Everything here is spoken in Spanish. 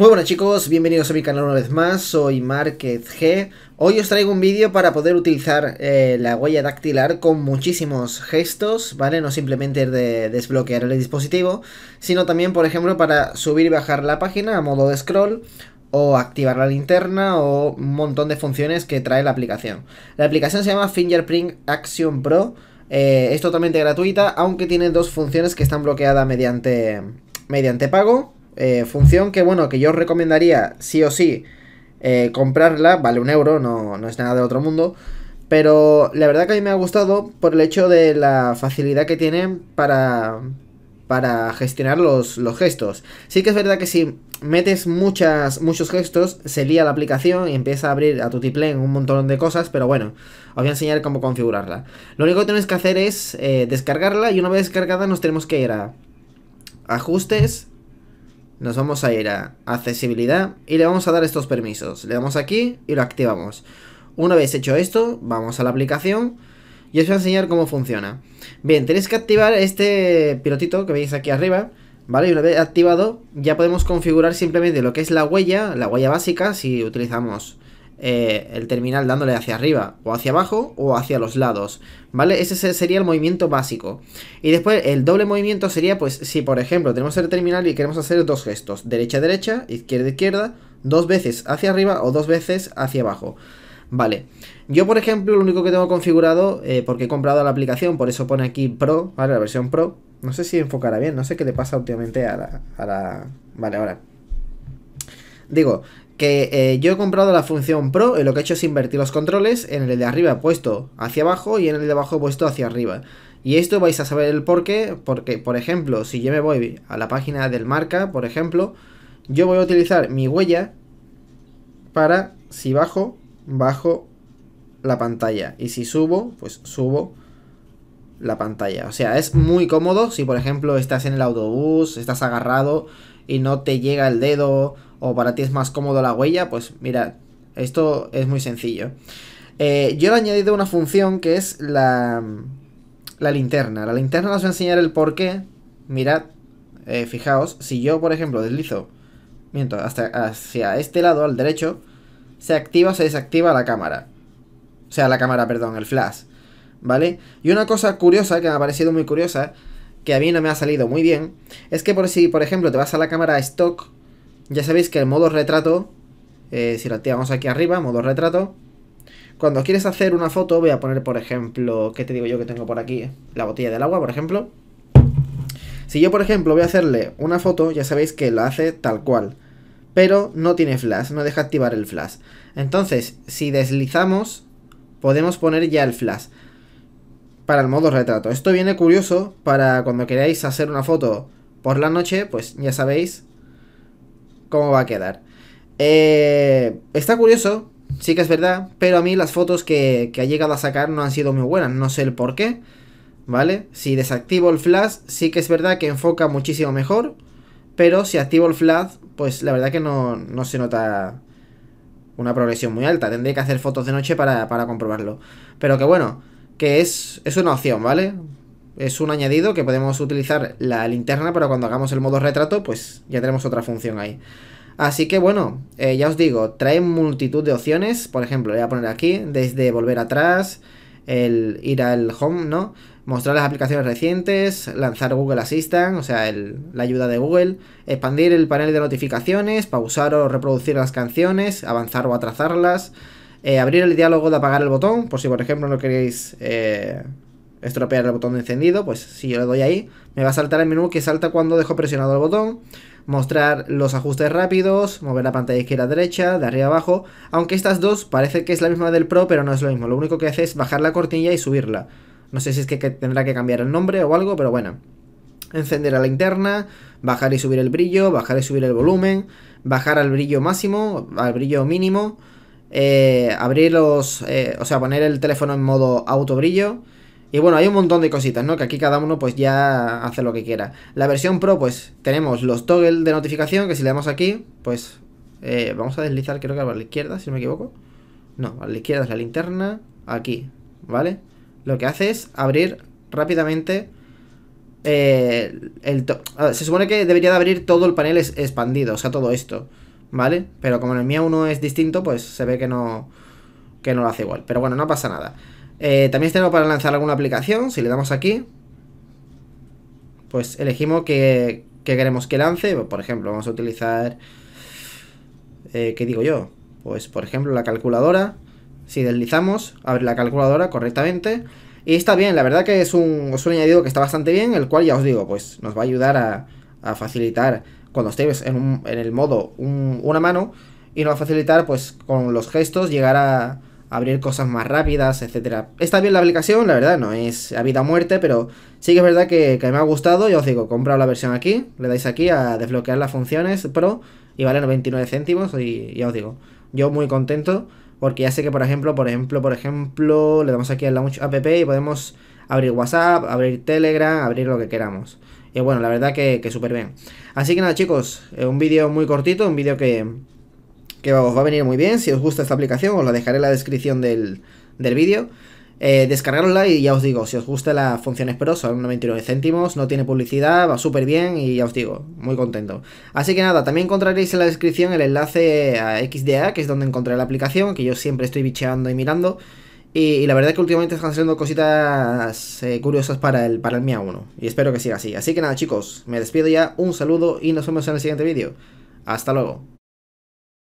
Muy buenas chicos, bienvenidos a mi canal una vez más, soy Márquez G. Hoy os traigo un vídeo para poder utilizar eh, la huella dactilar con muchísimos gestos, ¿vale? No simplemente de desbloquear el dispositivo, sino también, por ejemplo, para subir y bajar la página a modo de scroll o activar la linterna o un montón de funciones que trae la aplicación. La aplicación se llama Fingerprint Action Pro, eh, es totalmente gratuita, aunque tiene dos funciones que están bloqueadas mediante, mediante pago eh, función que, bueno, que yo recomendaría sí o sí eh, comprarla, vale un euro, no, no es nada del otro mundo. Pero la verdad que a mí me ha gustado por el hecho de la facilidad que tiene para, para gestionar los, gestos. Sí que es verdad que si metes muchas, muchos gestos, se lía la aplicación y empieza a abrir a tu en un montón de cosas, pero bueno, os voy a enseñar cómo configurarla. Lo único que tienes que hacer es eh, descargarla y una vez descargada nos tenemos que ir a ajustes, nos vamos a ir a accesibilidad y le vamos a dar estos permisos. Le damos aquí y lo activamos. Una vez hecho esto, vamos a la aplicación y os voy a enseñar cómo funciona. Bien, tenéis que activar este pilotito que veis aquí arriba. ¿Vale? Y una vez activado, ya podemos configurar simplemente lo que es la huella, la huella básica, si utilizamos eh, el terminal dándole hacia arriba o hacia abajo o hacia los lados, ¿vale? Ese sería el movimiento básico. Y después el doble movimiento sería, pues, si por ejemplo tenemos el terminal y queremos hacer dos gestos, derecha-derecha, izquierda-izquierda, dos veces hacia arriba o dos veces hacia abajo. Vale, yo por ejemplo lo único que tengo configurado, eh, porque he comprado la aplicación, por eso pone aquí Pro, ¿vale? La versión Pro, no sé si enfocará bien, no sé qué le pasa últimamente a A la... Vale, ahora. Digo, que eh, yo he comprado la función Pro y lo que he hecho es invertir los controles, en el de arriba puesto hacia abajo y en el de abajo puesto hacia arriba. Y esto vais a saber el por qué, porque por ejemplo, si yo me voy a la página del marca, por ejemplo, yo voy a utilizar mi huella para, si bajo, bajo la pantalla. Y si subo, pues subo la pantalla. O sea, es muy cómodo si por ejemplo estás en el autobús, estás agarrado y no te llega el dedo o para ti es más cómodo la huella, pues mira, esto es muy sencillo. Eh, yo le he añadido una función que es la, la linterna. La linterna os voy a enseñar el por qué. Mirad, eh, fijaos, si yo por ejemplo deslizo, miento, hasta, hacia este lado, al derecho, se activa o se desactiva la cámara. O sea, la cámara, perdón, el flash. ¿vale? Y una cosa curiosa, que me ha parecido muy curiosa, que a mí no me ha salido muy bien, es que por si, por ejemplo, te vas a la cámara stock, ya sabéis que el modo retrato, eh, si lo activamos aquí arriba, modo retrato, cuando quieres hacer una foto, voy a poner, por ejemplo, ¿qué te digo yo que tengo por aquí? La botella del agua, por ejemplo. Si yo, por ejemplo, voy a hacerle una foto, ya sabéis que la hace tal cual. Pero no tiene flash, no deja activar el flash. Entonces, si deslizamos, podemos poner ya el flash para el modo retrato. Esto viene curioso para cuando queráis hacer una foto por la noche, pues ya sabéis cómo va a quedar. Eh, está curioso, sí que es verdad, pero a mí las fotos que, ha llegado a sacar no han sido muy buenas, no sé el por qué, ¿vale? Si desactivo el flash, sí que es verdad que enfoca muchísimo mejor, pero si activo el flash, pues la verdad que no, se nota una progresión muy alta. Tendré que hacer fotos de noche para, para comprobarlo. Pero que bueno, que es, una opción, ¿vale? Es un añadido que podemos utilizar la linterna, pero cuando hagamos el modo retrato, pues ya tenemos otra función ahí. Así que bueno, eh, ya os digo, trae multitud de opciones. Por ejemplo, voy a poner aquí, desde volver atrás, el ir al home, ¿no? Mostrar las aplicaciones recientes, lanzar Google Assistant, o sea, la ayuda de Google, expandir el panel de notificaciones, pausar o reproducir las canciones, avanzar o atrasarlas, eh, abrir el diálogo de apagar el botón, por si por ejemplo no queréis eh, estropear el botón de encendido, pues si yo le doy ahí, me va a saltar el menú que salta cuando dejo presionado el botón. Mostrar los ajustes rápidos, mover la pantalla izquierda a derecha, de arriba a abajo. Aunque estas dos parece que es la misma del Pro, pero no es lo mismo. Lo único que hace es bajar la cortilla y subirla. No sé si es que, que tendrá que cambiar el nombre o algo, pero bueno. Encender la linterna, bajar y subir el brillo, bajar y subir el volumen, bajar al brillo máximo, al brillo mínimo eh, abrir los, eh, o sea, poner el teléfono en modo auto brillo. Y bueno, hay un montón de cositas, ¿no? Que aquí cada uno pues ya hace lo que quiera. La versión Pro pues tenemos los toggles de notificación, que si le damos aquí, pues eh, vamos a deslizar creo que a la izquierda, si no me equivoco. No, a la izquierda es la linterna, aquí, ¿vale? Lo que hace es abrir rápidamente eh, el... se supone que debería de abrir todo el panel expandido, o sea, todo esto. ¿vale? Pero como en el mío uno es distinto, pues se ve que no, que no lo hace igual. Pero bueno, no pasa nada. Eh, también tenemos para lanzar alguna aplicación. Si le damos aquí, pues elegimos que, que queremos que lance. Por ejemplo, vamos a utilizar... Eh, ¿Qué digo yo? Pues por ejemplo la calculadora. Si deslizamos, abre la calculadora correctamente. Y está bien, la verdad que es un, un añadido que está bastante bien, el cual ya os digo, pues nos va a ayudar a, a facilitar cuando estés en, un, en el modo una mano y nos va a facilitar pues con los gestos llegar a abrir cosas más rápidas, etcétera. Está bien la aplicación, la verdad, no es a vida o muerte, pero sí que es verdad que, que me ha gustado. Ya os digo, compra la versión aquí, le dais aquí a desbloquear las funciones Pro y vale 99 céntimos y ya os digo, yo muy contento porque ya sé que por ejemplo, por ejemplo, por ejemplo, le damos aquí al Launch App y podemos abrir WhatsApp, abrir Telegram, abrir lo que queramos. Y bueno, la verdad que, súper bien. Así que nada chicos, eh, un vídeo muy cortito, un vídeo que, que va a venir muy bien. Si os gusta esta aplicación, os la dejaré en la descripción del, del vídeo. Eh, y ya os digo, si os gusta la función Pro, son 99 céntimos, no tiene publicidad, va súper bien y ya os digo, muy contento. Así que nada, también encontraréis en la descripción el enlace a XDA, que es donde encontré la aplicación, que yo siempre estoy bicheando y mirando. Y, la verdad que últimamente están haciendo cositas eh, curiosas para el, para el Mia 1. Y espero que siga así. Así que nada, chicos, me despido ya. Un saludo y nos vemos en el siguiente vídeo. Hasta luego.